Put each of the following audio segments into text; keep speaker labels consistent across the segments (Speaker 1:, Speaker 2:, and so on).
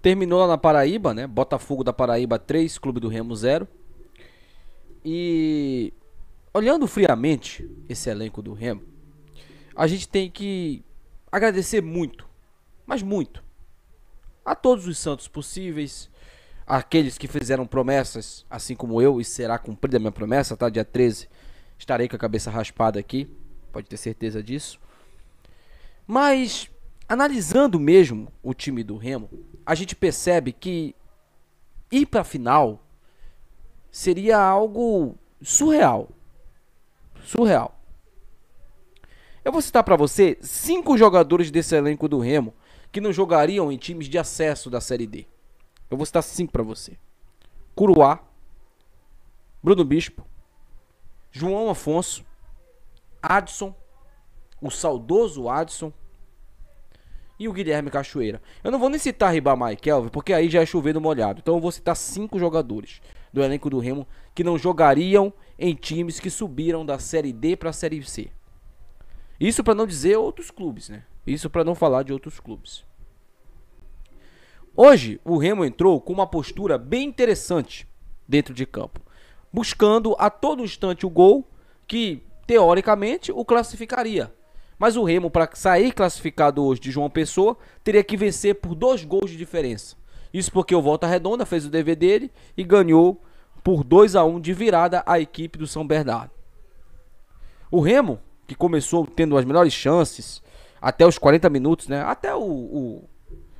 Speaker 1: Terminou lá na Paraíba, né? Botafogo da Paraíba 3, Clube do Remo 0. E olhando friamente esse elenco do Remo, a gente tem que agradecer muito, mas muito, a todos os santos possíveis, aqueles que fizeram promessas, assim como eu, e será cumprida a minha promessa, tá? Dia 13 estarei com a cabeça raspada aqui, pode ter certeza disso. Mas analisando mesmo o time do Remo, a gente percebe que ir para a final seria algo surreal. Surreal. Eu vou citar para você cinco jogadores desse elenco do Remo que não jogariam em times de acesso da Série D. Eu vou citar cinco para você: Curuá, Bruno Bispo, João Afonso, Adson, o saudoso Adson, e o Guilherme Cachoeira. Eu não vou nem citar Ribamar e Kelvin, porque aí já é chovendo molhado. Então eu vou citar cinco jogadores do elenco do Remo que não jogariam em times que subiram da Série D para a Série C. Isso para não dizer outros clubes, né? Isso para não falar de outros clubes. Hoje, o Remo entrou com uma postura bem interessante dentro de campo, buscando a todo instante o gol que, teoricamente, o classificaria mas o Remo, para sair classificado hoje de João Pessoa, teria que vencer por dois gols de diferença. Isso porque o Volta Redonda fez o dever dele e ganhou por 2 a 1 de virada a equipe do São Bernardo. O Remo, que começou tendo as melhores chances até os 40 minutos, né? Até o, o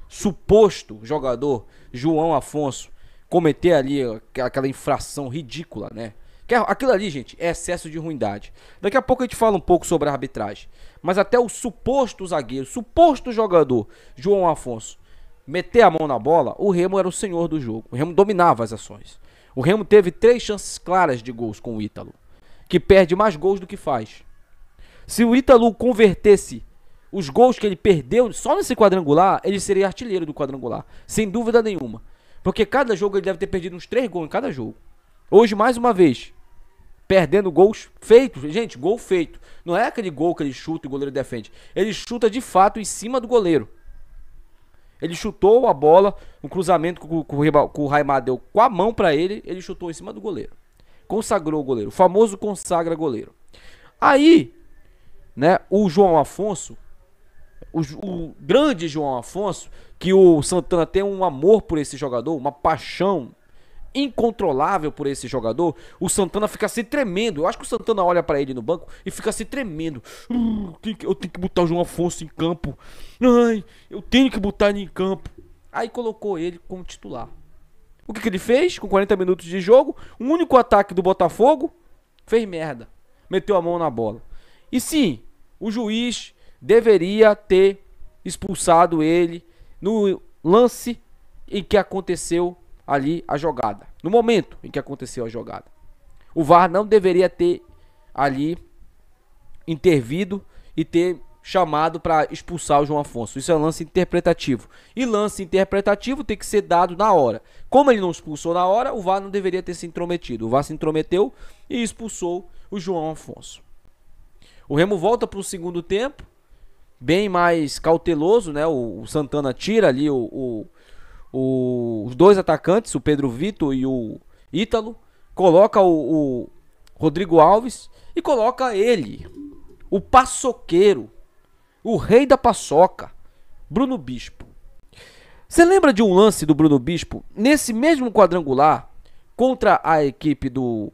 Speaker 1: suposto jogador João Afonso cometer ali aquela infração ridícula, né? É- aquilo ali, gente, é excesso de ruindade. Daqui a pouco a gente fala um pouco sobre a arbitragem. Mas até o suposto zagueiro, suposto jogador, João Afonso, meter a mão na bola, o Remo era o senhor do jogo. O Remo dominava as ações. O Remo teve três chances claras de gols com o Ítalo, que perde mais gols do que faz. Se o Ítalo convertesse os gols que ele perdeu só nesse quadrangular, ele seria artilheiro do quadrangular, sem dúvida nenhuma. Porque cada jogo ele deve ter perdido uns três gols em cada jogo. Hoje, mais uma vez, perdendo gols feitos. Gente, gol feito. Não é aquele gol que ele chuta e o goleiro defende. Ele chuta de fato em cima do goleiro. Ele chutou a bola, um cruzamento com, o Raimar deu com a mão para ele, ele chutou em cima do goleiro. Consagrou o goleiro, o famoso consagra goleiro. Aí, né, o João Afonso, o, o grande João Afonso, que o Santana tem um amor por esse jogador, uma paixão incontrolável por esse jogador, o Santana fica se tremendo. Eu acho que o Santana olha para ele no banco e fica se tremendo. Hum, eu tenho que botar o João Afonso em campo. Ai, eu tenho que botar ele em campo. Aí colocou ele como titular. O que, que ele fez com 40 minutos de jogo? O único ataque do Botafogo fez merda. Meteu a mão na bola. E sim, o juiz deveria ter expulsado ele no lance em que aconteceu ali a jogada, no momento em que aconteceu a jogada. O VAR não deveria ter ali intervido e ter chamado para expulsar o João Afonso. Isso é lance interpretativo. E lance interpretativo tem que ser dado na hora. Como ele não expulsou na hora, o VAR não deveria ter se intrometido. O VAR se intrometeu e expulsou o João Afonso. O Remo volta para o segundo tempo, bem mais cauteloso, né? O, Santana tira ali o, o, o, os dois atacantes, o Pedro Vitor e o Ítalo, coloca o, o Rodrigo Alves e coloca ele, o paçoqueiro, o rei da paçoca, Bruno Bispo. Você lembra de um lance do Bruno Bispo nesse mesmo quadrangular contra a equipe do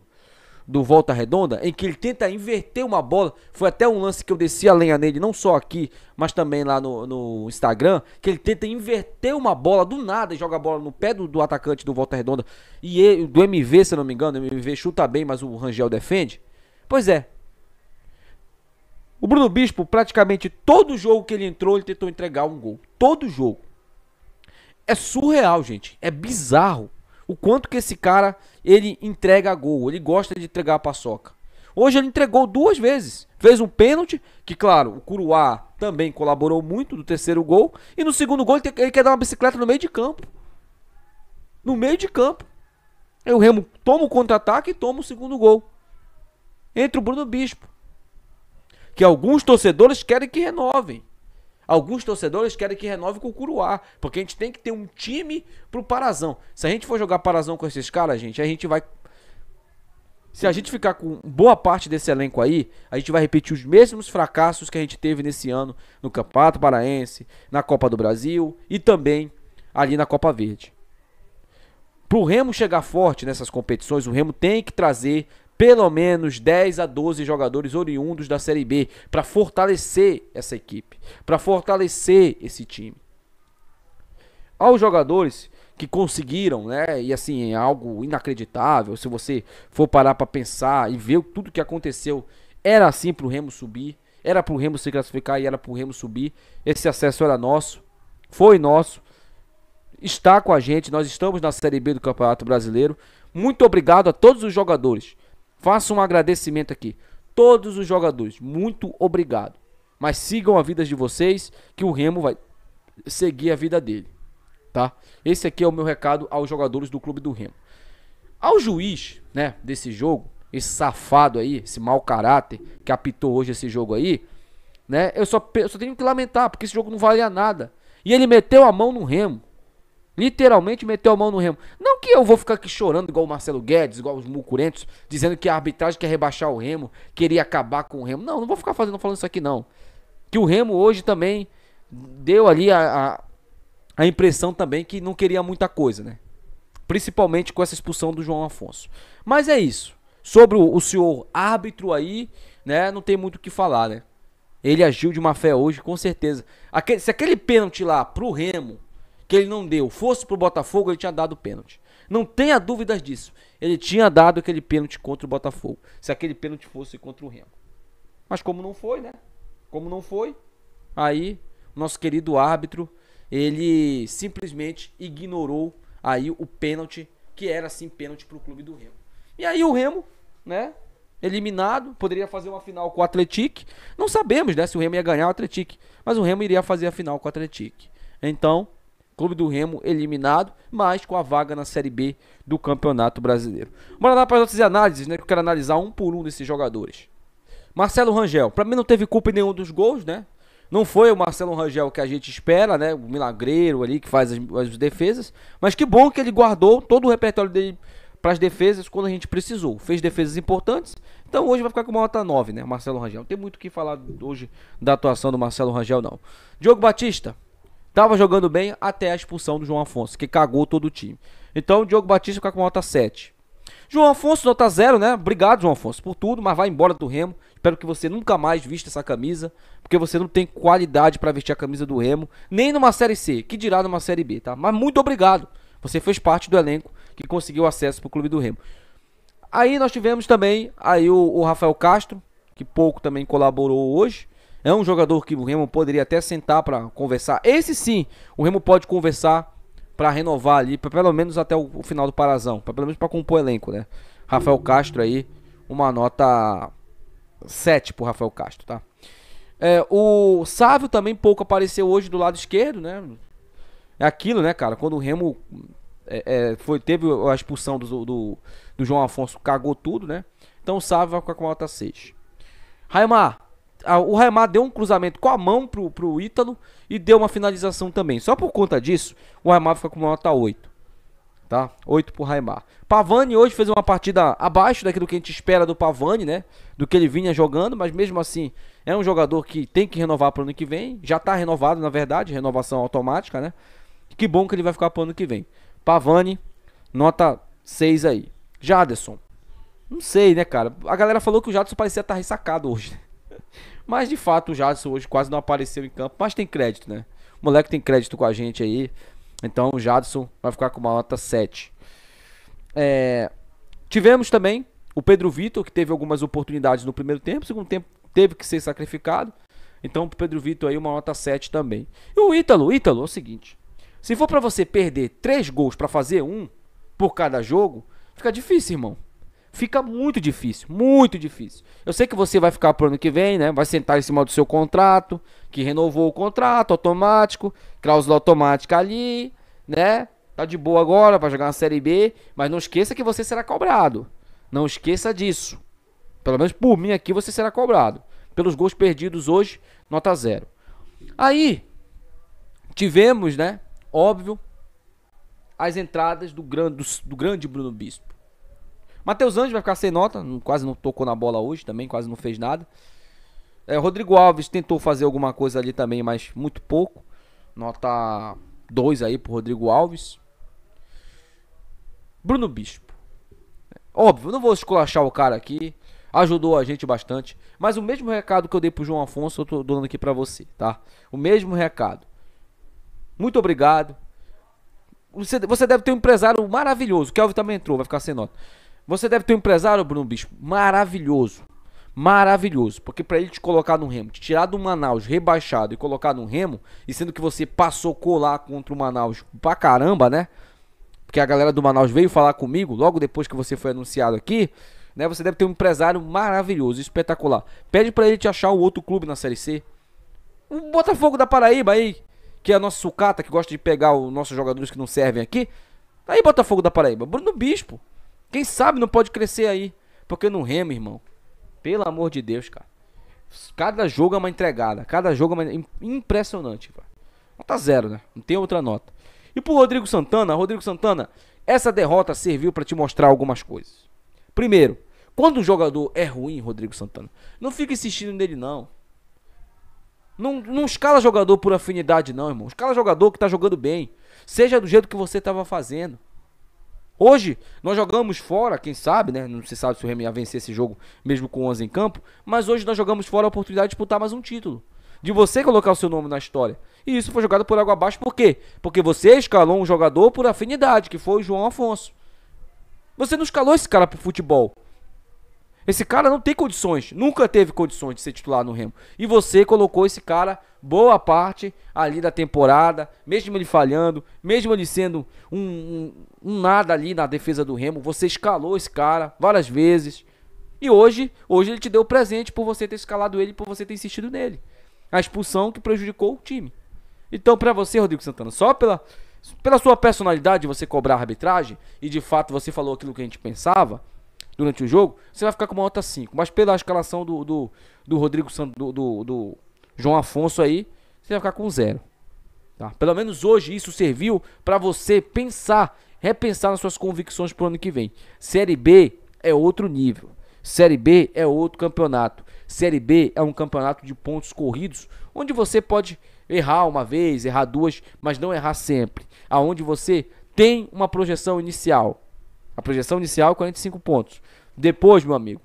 Speaker 1: do Volta Redonda, em que ele tenta inverter uma bola. Foi até um lance que eu desci a lenha nele, não só aqui, mas também lá no, no Instagram, que ele tenta inverter uma bola do nada e joga a bola no pé do, do atacante do Volta Redonda. E ele, do MV, se não me engano, o MV chuta bem, mas o Rangel defende. Pois é. O Bruno Bispo, praticamente todo jogo que ele entrou, ele tentou entregar um gol. Todo jogo. É surreal, gente. É bizarro o quanto que esse cara ele entrega gol, ele gosta de entregar a paçoca. Hoje ele entregou duas vezes. Fez um pênalti, que claro, o Curuá também colaborou muito do terceiro gol. E no segundo gol ele, tem, ele quer dar uma bicicleta no meio de campo. No meio de campo. Aí o Remo toma o contra-ataque e toma o segundo gol. Entra o Bruno Bispo. Que alguns torcedores querem que renovem. Alguns torcedores querem que renove com o Curuá, porque a gente tem que ter um time pro Parazão. Se a gente for jogar Parazão com esses caras, gente, a gente vai. Se a gente ficar com boa parte desse elenco aí, a gente vai repetir os mesmos fracassos que a gente teve nesse ano no Campeonato Paraense, na Copa do Brasil e também ali na Copa Verde. Pro Remo chegar forte nessas competições, o Remo tem que trazer pelo menos 10 a 12 jogadores oriundos da Série B para fortalecer essa equipe, para fortalecer esse time. Aos jogadores que conseguiram, né? E assim, é algo inacreditável. Se você for parar para pensar e ver tudo que aconteceu, era assim para o Remo subir, era para o Remo se classificar e era para o Remo subir. Esse acesso era nosso, foi nosso. Está com a gente, nós estamos na Série B do Campeonato Brasileiro. Muito obrigado a todos os jogadores faço um agradecimento aqui. Todos os jogadores, muito obrigado. Mas sigam a vida de vocês, que o Remo vai seguir a vida dele, tá? Esse aqui é o meu recado aos jogadores do clube do Remo. Ao juiz, né, desse jogo, esse safado aí, esse mau caráter que apitou hoje esse jogo aí, né? Eu só, eu só tenho que lamentar, porque esse jogo não valia nada. E ele meteu a mão no Remo. Literalmente meteu a mão no Remo eu vou ficar aqui chorando igual o Marcelo Guedes, igual os mucurentos, dizendo que a arbitragem quer rebaixar o Remo, queria acabar com o Remo. Não, não vou ficar fazendo, falando isso aqui não. Que o Remo hoje também deu ali a, a, a impressão também que não queria muita coisa, né? Principalmente com essa expulsão do João Afonso. Mas é isso. Sobre o, o senhor árbitro aí, né? Não tem muito o que falar, né? Ele agiu de má fé hoje, com certeza. Aquele, se aquele pênalti lá pro Remo, que ele não deu, fosse pro Botafogo, ele tinha dado o pênalti. Não tenha dúvidas disso. Ele tinha dado aquele pênalti contra o Botafogo. Se aquele pênalti fosse contra o Remo. Mas como não foi, né? Como não foi, aí o nosso querido árbitro, ele simplesmente ignorou aí o pênalti, que era sim pênalti para o clube do Remo. E aí o Remo, né? Eliminado, poderia fazer uma final com o Atletic. Não sabemos, né, se o Remo ia ganhar o Atletic, mas o Remo iria fazer a final com o Atletic. Então, Clube do Remo eliminado, mas com a vaga na Série B do Campeonato Brasileiro. Bora lá para as outras análises, né? Que eu quero analisar um por um desses jogadores. Marcelo Rangel, para mim não teve culpa em nenhum dos gols, né? Não foi o Marcelo Rangel que a gente espera, né? O milagreiro ali que faz as, as defesas. Mas que bom que ele guardou todo o repertório dele para as defesas quando a gente precisou. Fez defesas importantes, então hoje vai ficar com uma nota 9, né? Marcelo Rangel. Não tem muito o que falar hoje da atuação do Marcelo Rangel, não. Diogo Batista, Tava jogando bem até a expulsão do João Afonso, que cagou todo o time. Então o Diogo Batista fica com nota 7. João Afonso, nota 0, né? Obrigado, João Afonso, por tudo, mas vai embora do Remo. Espero que você nunca mais vista essa camisa, porque você não tem qualidade para vestir a camisa do Remo, nem numa Série C, que dirá numa Série B, tá? Mas muito obrigado. Você fez parte do elenco que conseguiu acesso pro clube do Remo. Aí nós tivemos também aí o, o Rafael Castro, que pouco também colaborou hoje. É um jogador que o Remo poderia até sentar para conversar. Esse sim, o Remo pode conversar para renovar ali, pra, pelo menos até o, final do Parazão, pra, pelo menos para compor elenco, né? Rafael Castro aí, uma nota 7 pro Rafael Castro, tá? É, o Sávio também pouco apareceu hoje do lado esquerdo, né? É aquilo, né, cara? Quando o Remo é, é, foi, teve a expulsão do, do, do, João Afonso, cagou tudo, né? Então o Sávio vai ficar com a nota 6. Raimar, o Raimar deu um cruzamento com a mão pro, pro Ítalo e deu uma finalização também. Só por conta disso, o Raimar fica com uma nota 8. Tá? 8 pro Raimar. Pavani hoje fez uma partida abaixo daquilo que a gente espera do Pavani, né? Do que ele vinha jogando, mas mesmo assim é um jogador que tem que renovar pro ano que vem. Já tá renovado, na verdade, renovação automática, né? Que bom que ele vai ficar pro ano que vem. Pavani, nota 6 aí. Jaderson. Não sei, né, cara? A galera falou que o Jadson parecia estar ressacado hoje. Mas de fato o Jadson hoje quase não apareceu em campo, mas tem crédito, né? O moleque tem crédito com a gente aí. Então o Jadson vai ficar com uma nota 7. É... Tivemos também o Pedro Vitor, que teve algumas oportunidades no primeiro tempo, segundo tempo teve que ser sacrificado. Então pro Pedro Vitor aí uma nota 7 também. E o Ítalo, Ítalo é o seguinte, se for para você perder 3 gols para fazer um por cada jogo, fica difícil, irmão fica muito difícil, muito difícil. Eu sei que você vai ficar pro ano que vem, né? Vai sentar em cima do seu contrato, que renovou o contrato automático, cláusula automática ali, né? Tá de boa agora para jogar na Série B, mas não esqueça que você será cobrado. Não esqueça disso. Pelo menos por mim aqui você será cobrado. Pelos gols perdidos hoje, nota zero. Aí tivemos, né? Óbvio, as entradas do grande, do, do grande Bruno Bispo. Matheus Anjos vai ficar sem nota, quase não tocou na bola hoje também, quase não fez nada. É, Rodrigo Alves tentou fazer alguma coisa ali também, mas muito pouco. Nota 2 aí pro Rodrigo Alves. Bruno Bispo. É, óbvio, não vou esculachar o cara aqui. Ajudou a gente bastante. Mas o mesmo recado que eu dei pro João Afonso, eu tô dando aqui para você, tá? O mesmo recado. Muito obrigado. Você, você deve ter um empresário maravilhoso. O Kelvin também entrou, vai ficar sem nota. Você deve ter um empresário, Bruno Bispo, maravilhoso. Maravilhoso. Porque para ele te colocar no remo, te tirar do Manaus rebaixado e colocar no remo, e sendo que você passou colar contra o Manaus pra caramba, né? Porque a galera do Manaus veio falar comigo logo depois que você foi anunciado aqui. Né, você deve ter um empresário maravilhoso, espetacular. Pede para ele te achar um outro clube na Série C. O Botafogo da Paraíba aí, que é a nossa sucata, que gosta de pegar os nossos jogadores que não servem aqui. Tá aí, Botafogo da Paraíba, Bruno Bispo. Quem sabe não pode crescer aí. Porque não rema, irmão. Pelo amor de Deus, cara. Cada jogo é uma entregada. Cada jogo é uma... impressionante, cara. Nota zero, né? Não tem outra nota. E pro Rodrigo Santana, Rodrigo Santana, essa derrota serviu para te mostrar algumas coisas. Primeiro, quando o jogador é ruim, Rodrigo Santana, não fica insistindo nele, não. Não, não escala jogador por afinidade, não, irmão. Escala jogador que tá jogando bem. Seja do jeito que você tava fazendo. Hoje, nós jogamos fora, quem sabe, né? Não se sabe se o Remy ia vencer esse jogo mesmo com 11 em campo. Mas hoje nós jogamos fora a oportunidade de disputar mais um título. De você colocar o seu nome na história. E isso foi jogado por água abaixo, por quê? Porque você escalou um jogador por afinidade, que foi o João Afonso. Você não escalou esse cara pro futebol. Esse cara não tem condições, nunca teve condições de ser titular no Remo. E você colocou esse cara boa parte ali da temporada, mesmo ele falhando, mesmo ele sendo um, um, um nada ali na defesa do Remo, você escalou esse cara várias vezes. E hoje, hoje ele te deu presente por você ter escalado ele, por você ter insistido nele. A expulsão que prejudicou o time. Então, para você, Rodrigo Santana, só pela pela sua personalidade você cobrar a arbitragem e de fato você falou aquilo que a gente pensava, durante o jogo, você vai ficar com uma nota 5. Mas pela escalação do, do, do Rodrigo Santos, do, do, do, João Afonso aí, você vai ficar com zero. Tá? Pelo menos hoje isso serviu para você pensar, repensar nas suas convicções pro ano que vem. Série B é outro nível. Série B é outro campeonato. Série B é um campeonato de pontos corridos, onde você pode errar uma vez, errar duas, mas não errar sempre. Aonde você tem uma projeção inicial, a projeção inicial 45 pontos. Depois, meu amigo,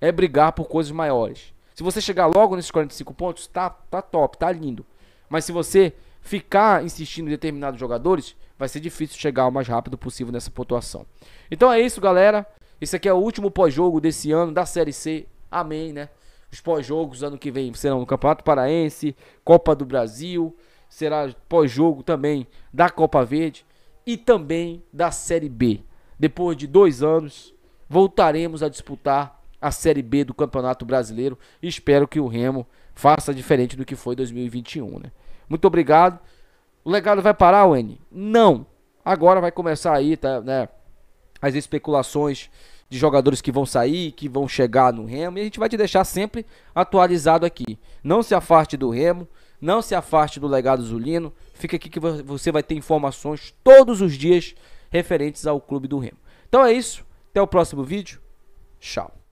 Speaker 1: é brigar por coisas maiores. Se você chegar logo nesses 45 pontos, tá, tá top, tá lindo. Mas se você ficar insistindo em determinados jogadores, vai ser difícil chegar o mais rápido possível nessa pontuação. Então é isso, galera. Esse aqui é o último pós-jogo desse ano da Série C. Amém, né? Os pós-jogos ano que vem serão no Campeonato Paraense, Copa do Brasil, será pós-jogo também da Copa Verde e também da Série B depois de dois anos, voltaremos a disputar a Série B do Campeonato Brasileiro. E espero que o Remo faça diferente do que foi 2021. Né? Muito obrigado. O legado vai parar, Wendy? Não. Agora vai começar aí, tá, né? As especulações de jogadores que vão sair, que vão chegar no Remo. E a gente vai te deixar sempre atualizado aqui. Não se afaste do Remo, não se afaste do legado Zulino. Fica aqui que você vai ter informações todos os dias referentes ao Clube do Remo. Então é isso, até o próximo vídeo. Tchau.